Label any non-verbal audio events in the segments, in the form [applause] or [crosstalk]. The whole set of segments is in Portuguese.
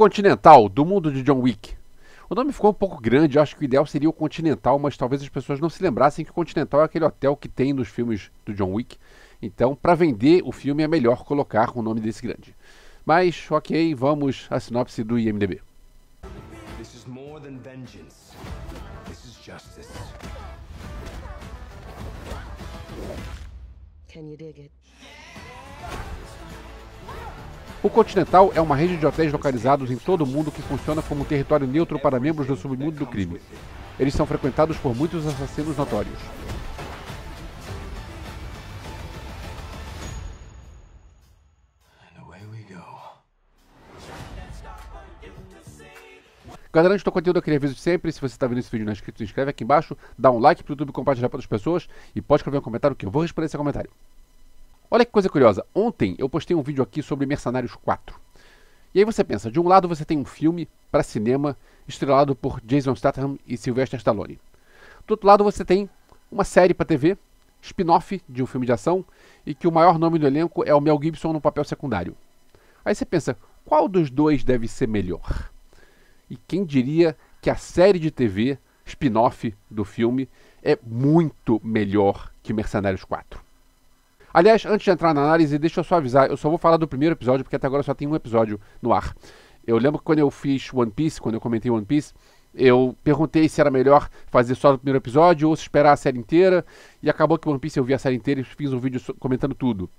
Continental, do mundo de John Wick. O nome ficou um pouco grande, acho que o ideal seria o Continental, mas talvez as pessoas não se lembrassem que o Continental é aquele hotel que tem nos filmes do John Wick. Então, para vender o filme, é melhor colocar o um nome desse grande. Mas, ok, vamos à sinopse do IMDb. This is more than vengeance. This is justice. Can you dig it? O Continental é uma rede de hotéis localizados em todo o mundo que funciona como território neutro para membros do submundo do crime. Eles são frequentados por muitos assassinos notórios. Galera, antes do conteúdo, eu queria aviso sempre, se você está vendo esse vídeo e não é inscrito, se inscreve aqui embaixo, dá um like para o YouTube compartilhar para outras pessoas e pode escrever um comentário que eu vou responder esse comentário. Olha que coisa curiosa. Ontem eu postei um vídeo aqui sobre Mercenários 4. E aí você pensa, de um lado você tem um filme para cinema estrelado por Jason Statham e Sylvester Stallone. Do outro lado você tem uma série para TV, spin-off de um filme de ação, e que o maior nome do elenco é o Mel Gibson no papel secundário. Aí você pensa, qual dos dois deve ser melhor? E quem diria que a série de TV, spin-off do filme, é muito melhor que Mercenários 4? Aliás, antes de entrar na análise, deixa eu só avisar, eu só vou falar do primeiro episódio, porque até agora só tem um episódio no ar. Eu lembro que quando eu fiz One Piece, quando eu comentei One Piece, eu perguntei se era melhor fazer só o primeiro episódio ou se esperar a série inteira, e acabou que One Piece eu vi a série inteira e fiz um vídeo comentando tudo.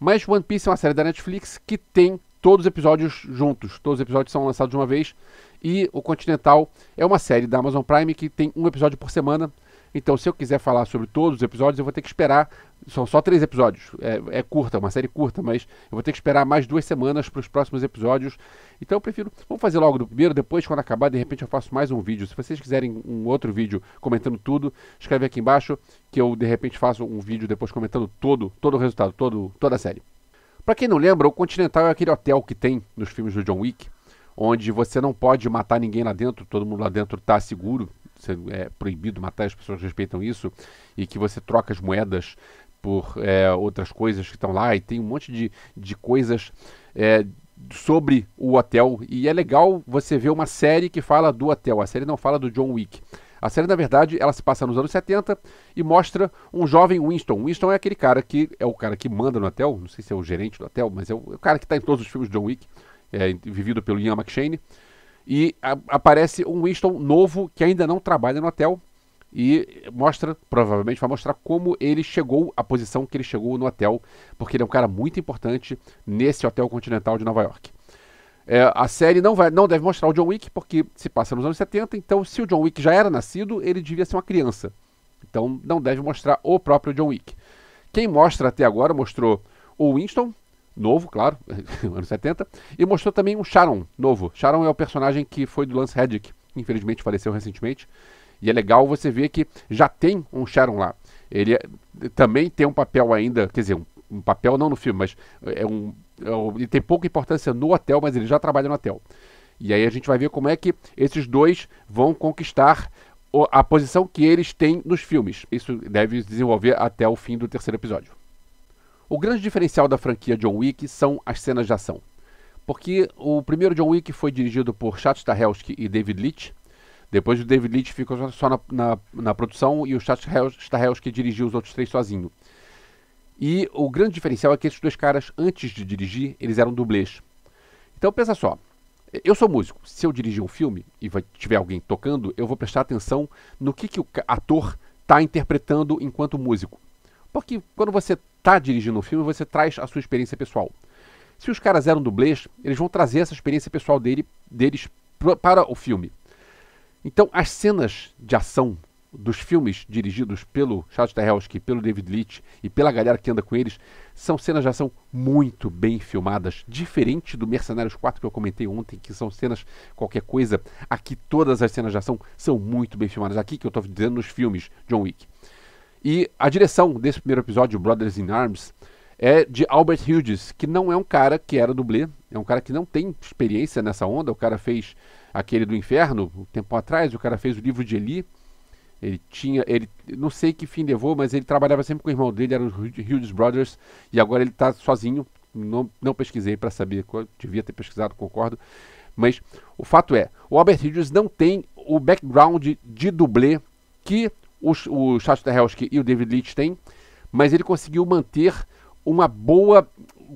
Mas One Piece é uma série da Netflix que tem todos os episódios juntos, todos os episódios são lançados de uma vez, e o Continental é uma série da Amazon Prime que tem um episódio por semana, então, se eu quiser falar sobre todos os episódios, eu vou ter que esperar. São só três episódios. É, é curta, uma série curta, mas eu vou ter que esperar mais duas semanas para os próximos episódios. Então, eu prefiro. Vamos fazer logo do primeiro, depois, quando acabar, de repente eu faço mais um vídeo. Se vocês quiserem um outro vídeo comentando tudo, escreve aqui embaixo que eu, de repente, faço um vídeo depois comentando todo, todo o resultado, todo, toda a série. Para quem não lembra, o Continental é aquele hotel que tem nos filmes do John Wick, onde você não pode matar ninguém lá dentro, todo mundo lá dentro está seguro é proibido matar, as pessoas respeitam isso, e que você troca as moedas por é, outras coisas que estão lá, e tem um monte de, de coisas é, sobre o hotel. E é legal você ver uma série que fala do hotel, a série não fala do John Wick. A série, na verdade, ela se passa nos anos 70 e mostra um jovem Winston. Winston é aquele cara que é o cara que manda no hotel, não sei se é o gerente do hotel, mas é o, é o cara que está em todos os filmes de John Wick, é, vivido pelo Ian McShane e a, aparece um Winston novo que ainda não trabalha no hotel e mostra, provavelmente vai mostrar como ele chegou à posição que ele chegou no hotel, porque ele é um cara muito importante nesse hotel continental de Nova York. É, a série não, vai, não deve mostrar o John Wick, porque se passa nos anos 70, então se o John Wick já era nascido, ele devia ser uma criança. Então não deve mostrar o próprio John Wick. Quem mostra até agora mostrou o Winston, novo, claro, [laughs] anos 70, e mostrou também um Sharon novo. Sharon é o personagem que foi do Lance Reddick, que infelizmente faleceu recentemente, e é legal você ver que já tem um Sharon lá. Ele é, também tem um papel ainda, quer dizer, um, um papel não no filme, mas é um, é um, ele tem pouca importância no hotel, mas ele já trabalha no hotel. E aí a gente vai ver como é que esses dois vão conquistar a posição que eles têm nos filmes. Isso deve se desenvolver até o fim do terceiro episódio. O grande diferencial da franquia John Wick são as cenas de ação. Porque o primeiro John Wick foi dirigido por Chad Stahelski e David Leitch. Depois o David Leitch ficou só na, na, na produção e o Chad Stahelski dirigiu os outros três sozinho. E o grande diferencial é que esses dois caras, antes de dirigir, eles eram dublês. Então pensa só, eu sou músico. Se eu dirigir um filme e vai, tiver alguém tocando, eu vou prestar atenção no que, que o ator está interpretando enquanto músico. Porque quando você está dirigindo um filme, você traz a sua experiência pessoal. Se os caras eram dublês, eles vão trazer essa experiência pessoal dele, deles para o filme. Então, as cenas de ação dos filmes dirigidos pelo Charles Terrelski, pelo David Leitch e pela galera que anda com eles, são cenas de ação muito bem filmadas, diferente do Mercenários 4 que eu comentei ontem, que são cenas qualquer coisa. Aqui todas as cenas de ação são muito bem filmadas. Aqui que eu estou dizendo nos filmes John Wick. E a direção desse primeiro episódio, Brothers in Arms, é de Albert Hughes, que não é um cara que era dublê, é um cara que não tem experiência nessa onda. O cara fez aquele do Inferno, um tempo atrás, o cara fez o livro de Eli. Ele tinha, ele não sei que fim levou, mas ele trabalhava sempre com o irmão dele, eram os Hughes Brothers, e agora ele está sozinho. Não, não pesquisei para saber, devia ter pesquisado, concordo. Mas o fato é, o Albert Hughes não tem o background de dublê que o, o Shastahelski e o David Leach têm, mas ele conseguiu manter uma boa.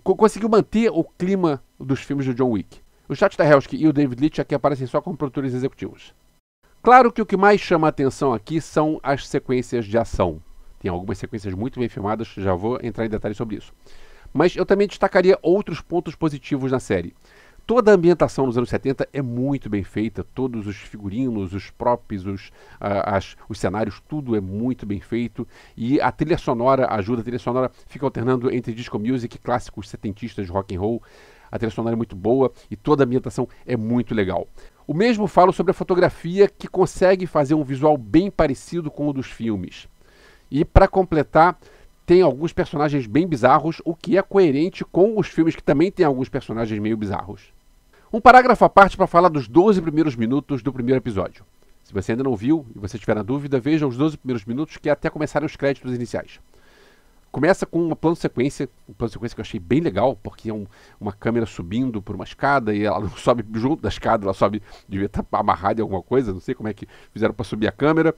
conseguiu manter o clima dos filmes do John Wick. O Shastahelski e o David Leach aqui aparecem só como produtores executivos. Claro que o que mais chama a atenção aqui são as sequências de ação. Tem algumas sequências muito bem filmadas, já vou entrar em detalhes sobre isso. Mas eu também destacaria outros pontos positivos na série. Toda a ambientação nos anos 70 é muito bem feita, todos os figurinos, os props, os, as, os cenários, tudo é muito bem feito. E a trilha sonora ajuda, a trilha sonora fica alternando entre disco music, clássicos setentistas de rock and roll. A trilha sonora é muito boa e toda a ambientação é muito legal. O mesmo falo sobre a fotografia, que consegue fazer um visual bem parecido com o dos filmes. E para completar, tem alguns personagens bem bizarros, o que é coerente com os filmes que também tem alguns personagens meio bizarros. Um parágrafo à parte para falar dos 12 primeiros minutos do primeiro episódio. Se você ainda não viu e você tiver na dúvida, veja os 12 primeiros minutos que é até começarem os créditos iniciais. Começa com uma plano sequência, um plano sequência que eu achei bem legal, porque é um, uma câmera subindo por uma escada e ela [laughs] não sobe junto da escada, ela sobe, devia estar tá amarrada em alguma coisa, não sei como é que fizeram para subir a câmera.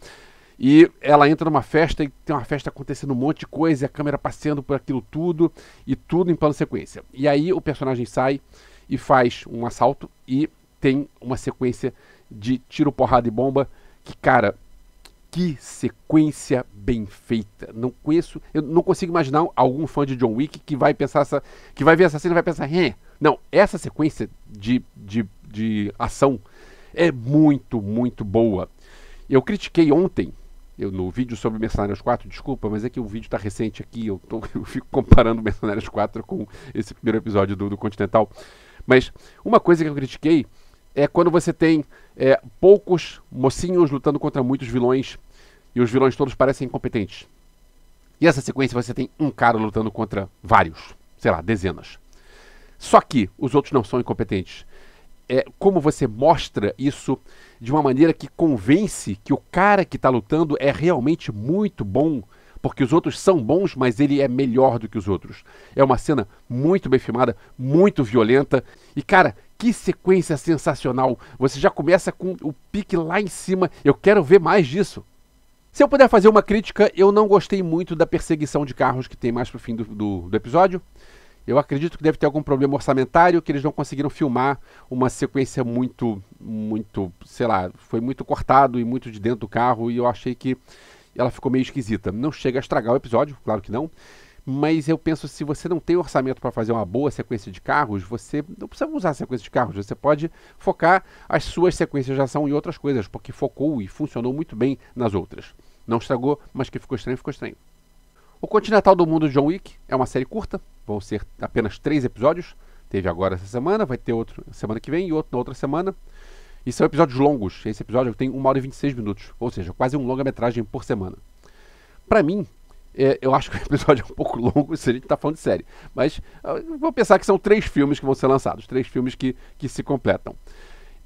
E ela entra numa festa e tem uma festa acontecendo um monte de coisa, e a câmera passeando por aquilo tudo, e tudo em plano sequência. E aí o personagem sai e faz um assalto e tem uma sequência de tiro, porrada e bomba que, cara, que sequência bem feita. Não conheço, eu não consigo imaginar algum fã de John Wick que vai pensar essa, que vai ver essa cena e vai pensar, eh. não, essa sequência de, de, de ação é muito, muito boa. Eu critiquei ontem, eu no vídeo sobre Mercenários 4, desculpa, mas é que o vídeo está recente aqui, eu, tô, [laughs] eu fico comparando Mercenários 4 com esse primeiro episódio do, do Continental. Mas uma coisa que eu critiquei é quando você tem é, poucos mocinhos lutando contra muitos vilões e os vilões todos parecem incompetentes. E essa sequência você tem um cara lutando contra vários, sei lá, dezenas. Só que os outros não são incompetentes. É como você mostra isso de uma maneira que convence que o cara que está lutando é realmente muito bom porque os outros são bons, mas ele é melhor do que os outros. É uma cena muito bem filmada, muito violenta. E, cara, que sequência sensacional! Você já começa com o pique lá em cima. Eu quero ver mais disso. Se eu puder fazer uma crítica, eu não gostei muito da perseguição de carros que tem mais pro fim do, do, do episódio. Eu acredito que deve ter algum problema orçamentário, que eles não conseguiram filmar uma sequência muito, muito, sei lá, foi muito cortado e muito de dentro do carro, e eu achei que ela ficou meio esquisita. Não chega a estragar o episódio, claro que não. Mas eu penso, se você não tem orçamento para fazer uma boa sequência de carros, você não precisa usar a sequência de carros, você pode focar as suas sequências de ação em outras coisas, porque focou e funcionou muito bem nas outras. Não estragou, mas que ficou estranho, ficou estranho. O Continental do Mundo de John Wick é uma série curta, vão ser apenas três episódios. Teve agora essa semana, vai ter outro semana que vem e outro na outra semana. E são episódios longos. Esse episódio tem 1 hora e 26 minutos, ou seja, quase um longa-metragem por semana. Para mim, é, eu acho que o [laughs] episódio é um pouco longo se a gente está falando de série. Mas vou pensar que são três filmes que vão ser lançados, três filmes que, que se completam.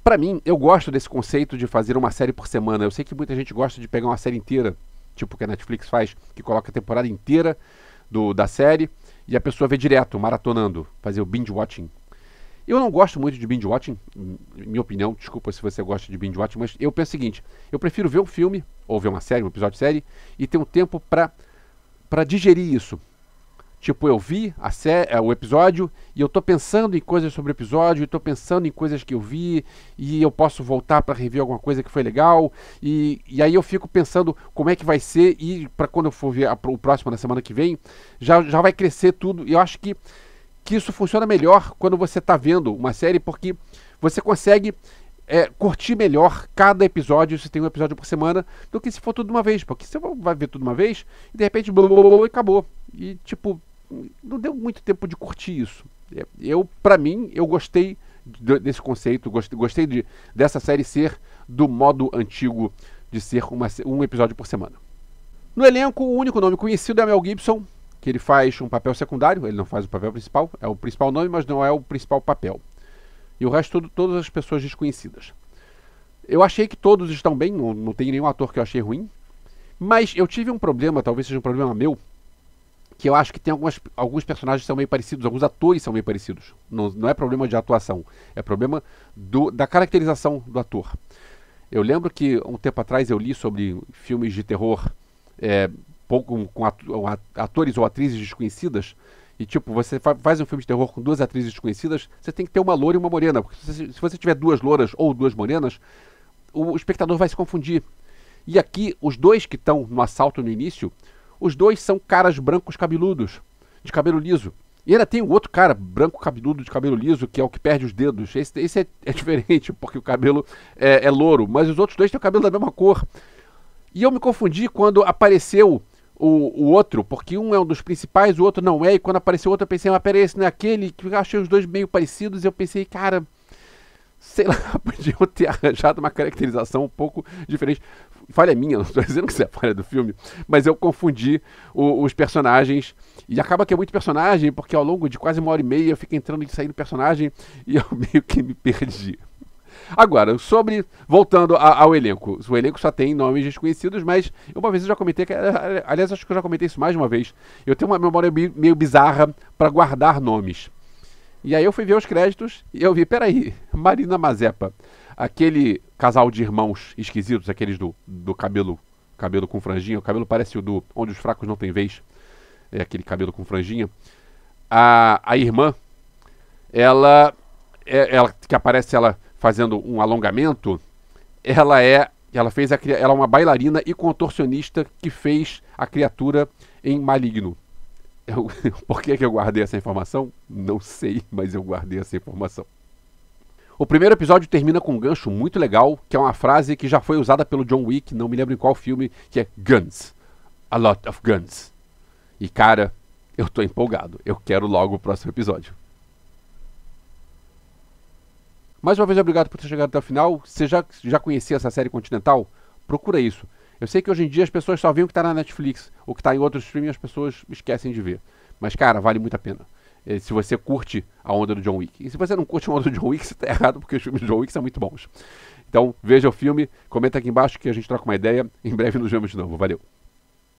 Para mim, eu gosto desse conceito de fazer uma série por semana. Eu sei que muita gente gosta de pegar uma série inteira, tipo o que a Netflix faz, que coloca a temporada inteira do, da série e a pessoa vê direto, maratonando, fazer o binge watching eu não gosto muito de binge watching, minha opinião, desculpa se você gosta de binge watching, mas eu penso o seguinte: eu prefiro ver um filme, ou ver uma série, um episódio de série, e ter um tempo para digerir isso. Tipo, eu vi eh, o episódio e eu estou pensando em coisas sobre o episódio, estou pensando em coisas que eu vi, e eu posso voltar para rever alguma coisa que foi legal, e, e, aí eu fico pensando como é que vai ser, e para quando eu for ver a, o próximo na semana que vem, já, já vai crescer tudo. E eu acho que que isso funciona melhor quando você está vendo uma série, porque você consegue é, curtir melhor cada episódio, se tem um episódio por semana, do que se for tudo uma vez. Porque você vai ver tudo uma vez e de repente blá, blá, blá, acabou. E tipo, não deu muito tempo de curtir isso. É, eu, para mim, eu gostei desse conceito, gostei de, dessa série ser do modo antigo de ser uma, um episódio por semana. No elenco, o único nome conhecido é Mel Gibson, que ele faz um papel secundário, ele não faz o papel principal, é o principal nome, mas não é o principal papel. E o resto, tudo, todas as pessoas desconhecidas. Eu achei que todos estão bem, não, não tem nenhum ator que eu achei ruim, mas eu tive um problema, talvez seja um problema meu, que eu acho que tem algumas, alguns personagens que são meio parecidos, alguns atores são meio parecidos. Não, não é problema de atuação, é problema do, da caracterização do ator. Eu lembro que um tempo atrás eu li sobre filmes de terror é, pouco com atores ou atrizes desconhecidas. E, tipo, você faz um filme de terror com duas atrizes desconhecidas, você tem que ter uma loura e uma morena. Porque se, você tiver duas louras ou duas morenas, o espectador vai se confundir. E aqui, os dois que estão no assalto no início, os dois são caras brancos cabeludos, de cabelo liso. E ainda tem o um outro cara, branco cabeludo de cabelo liso, que é o que perde os dedos. Esse, esse é, é, [laughs] diferente, porque o cabelo é, é louro, mas os outros dois têm o cabelo da mesma cor. E eu me confundi quando apareceu o, o outro, porque um é um dos principais, o outro não é, e quando apareceu o outro eu pensei, mas ah, peraí, esse não é aquele, que eu achei os dois meio parecidos, e eu pensei, cara, sei lá, [laughs] podia ter arranjado uma caracterização um pouco diferente. Falha minha, [laughs] não estou dizendo que isso é falha do filme, mas eu confundi o, os personagens, e acaba que é muito personagem, porque ao longo de quase uma hora e meia eu fico entrando e saindo personagem, e eu [laughs] meio que me perdi. Agora, sobre. Voltando a, ao elenco. O elenco só tem nomes desconhecidos, mas uma vez eu já comentei. Que, eh, aliás, acho que eu já comentei isso mais de uma vez. Eu tenho uma memória meio bizarra para guardar nomes. E aí eu fui ver os créditos e eu vi, peraí, [laughs] Marina Mazepa, aquele casal de irmãos esquisitos, aqueles do, do cabelo cabelo com franjinha, o cabelo parece o do Onde os Fracos Não têm Vez, é aquele cabelo com franjinha. A, a irmã, ela, é, ela que aparece ela fazendo um alongamento, ela é ela fez a, ela é uma bailarina e contorcionista que fez a criatura em Maligno. Eu, [laughs] por que, que eu guardei essa informação? Não sei, mas eu guardei essa informação. O primeiro episódio termina com um gancho muito legal, que é uma frase que já foi usada pelo John Wick, não me lembro em qual filme, que é Guns. A lot of guns. E cara, eu tô empolgado. Eu quero logo o próximo episódio. Mais uma vez, obrigado por ter chegado até o final. Você já, já conhecia essa série Continental? Procura isso. Eu sei que hoje em dia as pessoas só veem o que está na Netflix, o que está em outros streaming as pessoas esquecem de ver. Mas, cara, vale muito a pena. Eh, se você curte a onda do John Wick. E se você não curte a onda do John Wick, [laughs] você está errado, porque os filmes do John Wick são muito bons. Então, veja o filme, comenta aqui embaixo que a gente troca uma ideia. Em breve nos vemos de novo. Valeu!